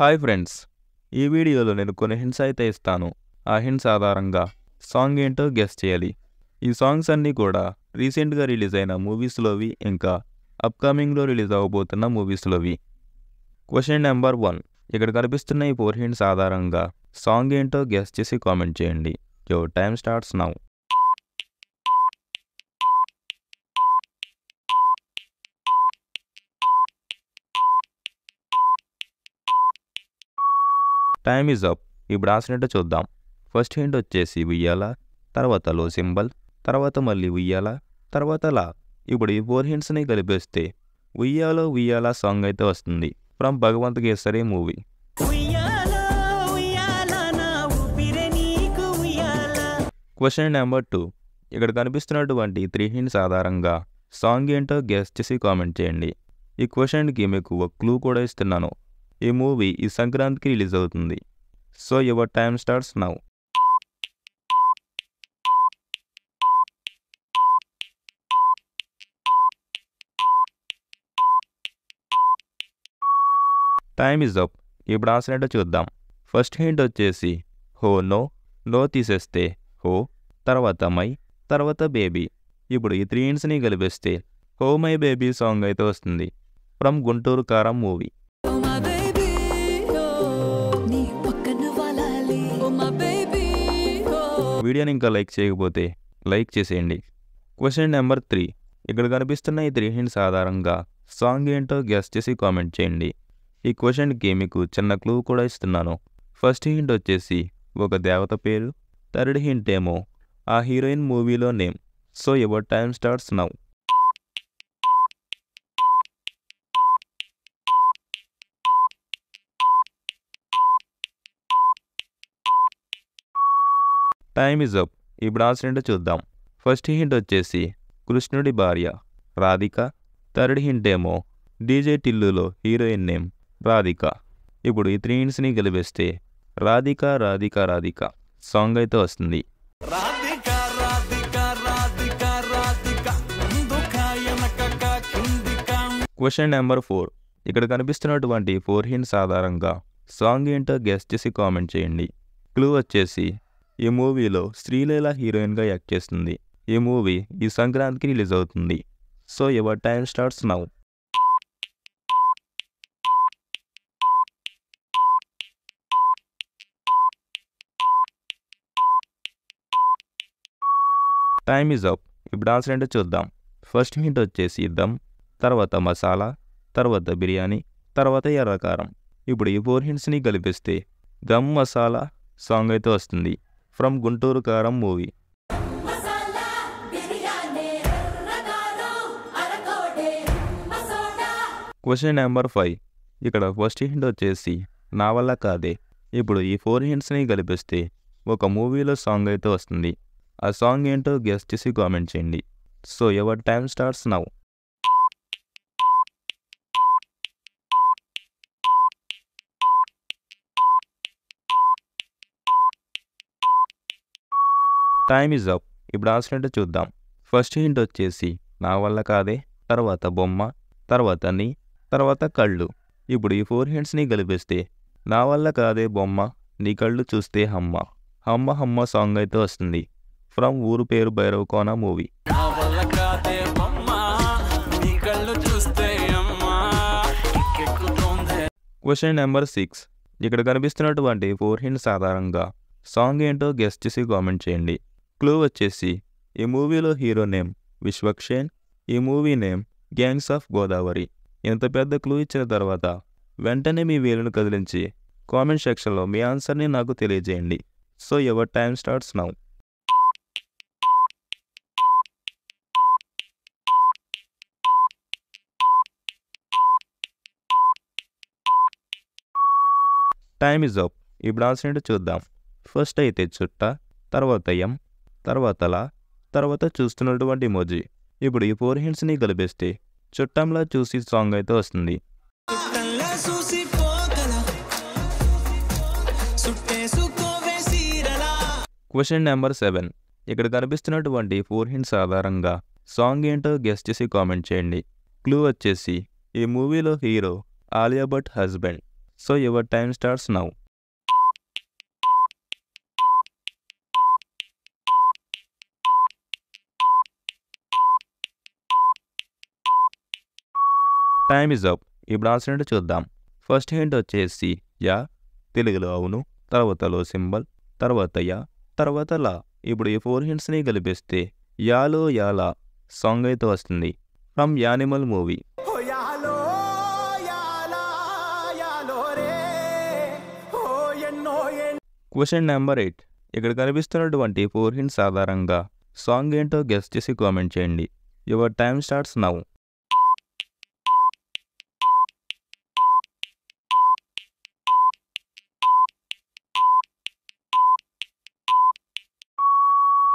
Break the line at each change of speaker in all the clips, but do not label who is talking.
hi friends ఈ వీడియోలో నేను కొన్ని హింట్స్ అయితే ఇస్తాను ఆ హింట్స్ ఆధారంగా సాంగ్ ఏంటో గెస్ చేయాలి ఈ సాంగ్స్ అన్నీ కూడా రీసెంట్గా రిలీజ్ అయిన మూవీస్లోవి ఇంకా అప్కమింగ్లో రిలీజ్ అవ్వబోతున్న మూవీస్లోవి క్వశ్చన్ నెంబర్ వన్ ఇక్కడ కనిపిస్తున్న ఈ ఫోర్ హింట్స్ ఆధారంగా సాంగ్ ఏంటో గెస్ చేసి కామెంట్ చేయండి your time starts now time is up ఇప్పుడు ఆసినట్టు చూద్దాం ఫస్ట్ హింట్ వచ్చేసి ఉయ్యాల తర్వాత లో సింబల్ తర్వాత మళ్ళీ ఉయ్యాల తర్వాత లా ఇప్పుడు ఈ ఫోర్ హింట్స్ని కలిపేస్తే ఉయ్యాలో ఉయ్యాల సాంగ్ అయితే వస్తుంది from Bhagavanth Kesari movie question number two ఇక్కడ కనిపిస్తున్నటువంటి త్రీ హింట్స్ ఆధారంగా సాంగ్ ఏంటో గెస్ట్ చేసి కామెంట్ చేయండి ఈ క్వశ్చన్కి మీకు ఒక క్లూ కూడా ఇస్తున్నాను ఈ మూవీ ఈ సంక్రాంతికి రిలీజ్ అవుతుంది so your time starts now time is up ఇప్పుడు ఆసినట్టు చూద్దాం ఫస్ట్ హింట్ వచ్చేసి హో నో నో తీసేస్తే హో తర్వాత మై తర్వాత బేబీ ఇప్పుడు ఈ three హింట్స్ని కలిపిస్తే oh my baby song అయితే వస్తుంది ఫ్రమ్ గుంటూరు కారం మూవీ వీడియోని ఇంకా లైక్ చేయకపోతే లైక్ చేసేయండి క్వశ్చన్ నెంబర్ త్రీ ఇక్కడ కనిపిస్తున్న ఈ త్రీ హింట్స్ ఆధారంగా సాంగ్ ఏంటో గెస్ చేసి కామెంట్ చేయండి ఈ క్వశ్చన్కి మీకు చిన్న క్లూ కూడా ఇస్తున్నాను ఫస్ట్ హింట్ వచ్చేసి ఒక దేవత పేరు థర్డ్ హింట్ ఏమో ఆ హీరోయిన్ మూవీలో name so your time starts now time is up ఇప్పుడు ఆన్సర్ చూద్దాం ఫస్ట్ హింట్ వచ్చేసి కృష్ణుడి భార్య రాధిక థర్డ్ హింట్ ఏమో డీజే టిల్లులో హీరోయిన్ నేమ్ రాధిక ఇప్పుడు ఈ త్రీ హింట్స్ని గెలిపిస్తే రాధిక రాధిక రాధిక సాంగ్ అయితే వస్తుంది క్వశ్చన్ నెంబర్ ఫోర్ ఇక్కడ కనిపిస్తున్నటువంటి ఫోర్ హింట్స్ ఆధారంగా సాంగ్ ఏంటో గెస్ట్ చేసి కామెంట్ చేయండి క్లూ వచ్చేసి ఈ మూవీలో శ్రీలీల హీరోయిన్గా యాక్ట్ చేస్తుంది ఈ మూవీ ఈ సంక్రాంతికి రిలీజ్ అవుతుంది so your time starts now time is up ఇప్పుడు ఆన్సర్ ఏంటో చూద్దాం ఫస్ట్ హింట్ వచ్చేసి దమ్ తర్వాత మసాలా తర్వాత బిర్యానీ తర్వాత ఎర్రకారం ఇప్పుడు ఈ ఫోర్ హింట్స్ని కలిపిస్తే దమ్ మసాలా సాంగ్ అయితే వస్తుంది from Guntur Karam movie question number five ఇక్కడ ఫస్ట్ హింట్ వచ్చేసి నా వల్ల కాదే ఇప్పుడు ఈ ఫోర్ హింట్స్ని కలిపిస్తే ఒక మూవీలో సాంగ్ అయితే వస్తుంది ఆ సాంగ్ ఏంటో గెస్ట్ చేసి కామెంట్ చేయండి so your time starts now time is up ఇప్పుడు ఆన్సర్ ఏంటో చూద్దాం ఫస్ట్ హింట్ వచ్చేసి నా వల్ల కాదే తర్వాత బొమ్మ తర్వాత నీ తర్వాత కళ్ళు ఇప్పుడు ఈ ఫోర్ హింట్స్ని కలిపిస్తే నా వల్ల కాదే బొమ్మ నీ కళ్ళు చూస్తే హమ్మ హమ్మ హమ్మ సాంగ్ అయితే వస్తుంది from Ooru Peru Bhairav Kona movie question number six ఇక్కడ కనిపిస్తున్నటువంటి ఫోర్ హింట్స్ ఆధారంగా సాంగ్ ఏంటో గెస్ట్ చేసి కామెంట్ చేయండి క్లూ వచ్చేసి ఈ మూవీలో హీరో నేమ్ విశ్వక్షేన్ ఈ movie name gangs of Godavari ఇంత పెద్ద క్లూ ఇచ్చిన తర్వాత వెంటనే మీ వేలును కదిలించి కామెంట్ సెక్షన్లో మీ ఆన్సర్ని నాకు తెలియజేయండి so your time starts now time is up ఇప్పుడు ఆన్సర్ ఏంటో చూద్దాం ఫస్ట్ అయితే చుట్ట తర్వాత ఎం తర్వాత అలా తర్వాత చూస్తున్నటువంటి మోజీ ఇప్పుడు ఈ ఫోర్ హింట్స్ని కలిపిస్తే చుట్టంలా చూసి సాంగ్ అయితే వస్తుంది క్వశ్చన్ నెంబర్ సెవెన్ ఇక్కడ కనిపిస్తున్నటువంటి ఫోర్ హింట్స్ ఆధారంగా సాంగ్ ఏంటో గెస్ట్ చేసి కామెంట్ చేయండి క్లూ వచ్చేసి ఈ మూవీలో hero Alia Bhatt husband so your time starts now time is up ఇప్పుడు ఆన్సర్ ఏంటో చూద్దాం ఫస్ట్ హింట్ వచ్చేసి యా తెలుగులో అవును తర్వాతలో సింబల్ తర్వాత యా తర్వాత లా ఇప్పుడు ఈ ఫోర్ హింట్స్ని కలిపిస్తే యాలో యాలా సాంగ్ అయితే వస్తుంది from animal movie question number eight ఇక్కడ కనిపిస్తున్నటువంటి ఫోర్ హింట్స్ ఆధారంగా సాంగ్ ఏంటో గెస్ట్ చేసి కామెంట్ చేయండి your time starts now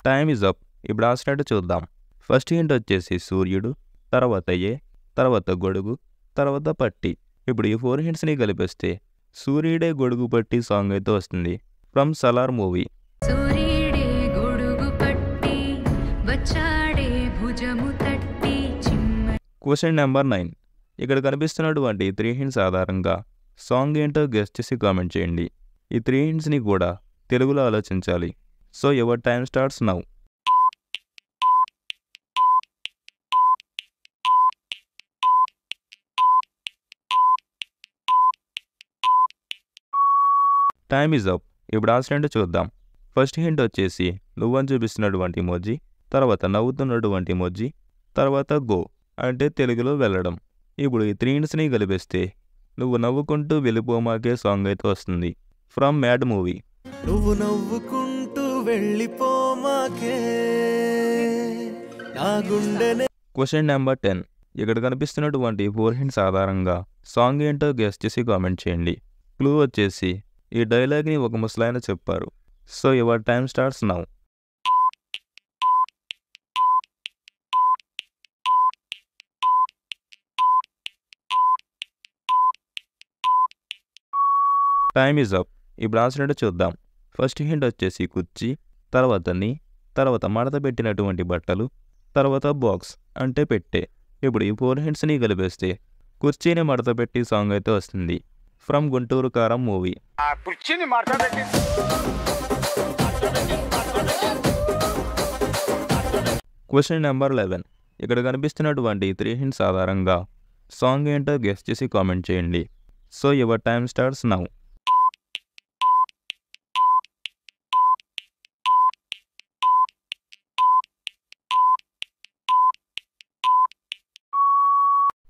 time is up ఇప్పుడు ఆసినట్టు చూద్దాం ఫస్ట్ హింట్ వచ్చేసి సూర్యుడు తర్వాత ఏ తర్వాత గొడుగు తర్వాత పట్టి ఇప్పుడు ఈ ఫోర్ హింట్స్ని కలిపిస్తే సూర్యుడే గొడుగు పట్టి సాంగ్ అయితే వస్తుంది from Salaar movie question number nine ఇక్కడ కనిపిస్తున్నటువంటి త్రీ హింట్స్ ఆధారంగా సాంగ్ ఏంటో గెస్ట్ చేసి కామెంట్ చేయండి ఈ త్రీ హింట్స్ని కూడా తెలుగులో ఆలోచించాలి so your time starts now time is up ఇప్పుడు ఆన్సర్ చూద్దాం ఫస్ట్ హింట్ వచ్చేసి నువ్వని చూపిస్తున్నటువంటి మోజీ తర్వాత నవ్వుతున్నటువంటి మోజీ తర్వాత గో అంటే తెలుగులో వెళ్ళడం ఇప్పుడు ఈ త్రీ హింట్స్ని కలిపిస్తే నువ్వు నవ్వుకుంటూ వెళ్ళిపోమాకే సాంగ్ అయితే వస్తుంది ఫ్రమ్ మ్యాడ్ మూవీ నువ్వు నవ్వుకు గుండెనే క్వశ్చన్ నెంబర్ టెన్ ఇక్కడ కనిపిస్తున్నటువంటి ఫోర్ హింట్స్ ఆధారంగా సాంగ్ ఏంటో గెస్ట్ చేసి కామెంట్ చేయండి క్లూ వచ్చేసి ఈ డైలాగ్ని ఒక ముసలాయన చెప్పారు so your time starts now time is up ఇప్పుడు ఆన్సర్ ఏంటో చూద్దాం ఫస్ట్ హ్యాండ్ వచ్చేసి కుర్చీ తర్వాత నీ తర్వాత మడత పెట్టినటువంటి బట్టలు తర్వాత బాక్స్ అంటే పెట్టే ఇప్పుడు ఈ ఫోర్ హ్యాండ్స్ని కలిపేస్తే కుర్చీని మడత పెట్టి సాంగ్ అయితే వస్తుంది from Guntur Karam movie question number eleven ఇక్కడ కనిపిస్తున్నటువంటి త్రీ హింట్స్ ఆధారంగా సాంగ్ ఏంటో గెస్ట్ చేసి కామెంట్ చేయండి so your time starts now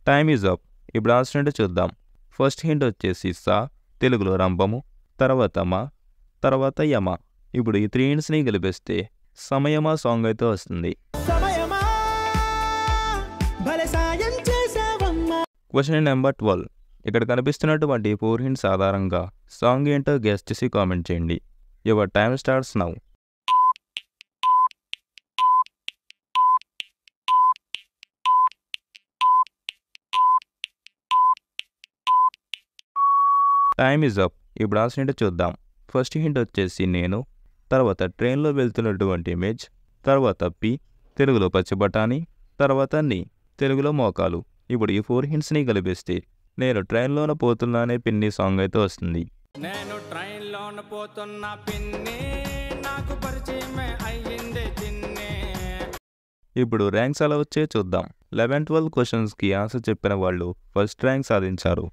time is up ఇప్పుడు ఆన్సర్ చూద్దాం ఫస్ట్ హింట్ వచ్చేసి సా తెలుగులో రంభము తర్వాత మా తర్వాత యమ ఇప్పుడు ఈ త్రీ హింట్స్ని కలిపిస్తే సమయమా సాంగ్ అయితే వస్తుంది క్వశ్చన్ నెంబర్ ట్వెల్వ్ ఇక్కడ కనిపిస్తున్నటువంటి ఫోర్ హింట్స్ ఆధారంగా సాంగ్ ఏంటో గెస్ట్ చేసి కామెంట్ చేయండి your time starts now time is up ఇప్పుడు ఆన్సర్ ఏంటో చూద్దాం ఫస్ట్ హింట్ వచ్చేసి నేను తర్వాత ట్రైన్లో వెళ్తున్నటువంటి ఇమేజ్ తర్వాత పి తెలుగులో బఠానీ తర్వాత నీ తెలుగులో మోకాలు ఇప్పుడు ఈ ఫోర్ హింట్స్ని కలిపిస్తే నేను ట్రైన్లోన పోతున్నా అనే పిన్ని సాంగ్ అయితే వస్తుంది నేను ట్రైన్లోన పోతున్నా పిన్ని నాకు పరిచయమే అయ్యింది ఇప్పుడు ర్యాంక్స్ అలా వచ్చే చూద్దాం లెవెన్ ట్వెల్వ్ క్వశ్చన్స్కి ఆన్సర్ చెప్పిన వాళ్ళు ఫస్ట్ ర్యాంక్ సాధించారు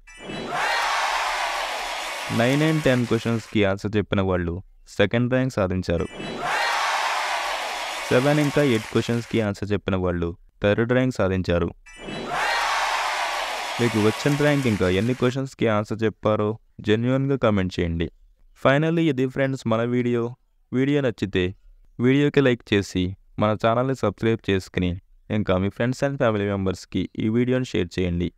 నైన్ అండ్ టెన్ క్వశ్చన్స్కి ఆన్సర్ చెప్పిన వాళ్ళు సెకండ్ ర్యాంక్ సాధించారు సెవెన్ ఇంకా ఎయిట్ క్వశ్చన్స్కి ఆన్సర్ చెప్పిన వాళ్ళు థర్డ్ ర్యాంక్ సాధించారు మీకు వచ్చిన ర్యాంక్ ఇంకా ఎన్ని క్వశ్చన్స్కి ఆన్సర్ చెప్పారో జెన్యున్గా కామెంట్ చేయండి ఫైనల్లీ ఇది ఫ్రెండ్స్ మన వీడియో వీడియో నచ్చితే వీడియోకి లైక్ చేసి మన ఛానల్ని సబ్స్క్రైబ్ చేసుకుని ఇంకా మీ ఫ్రెండ్స్ అండ్ ఫ్యామిలీ మెంబర్స్కి ఈ వీడియోని షేర్ చేయండి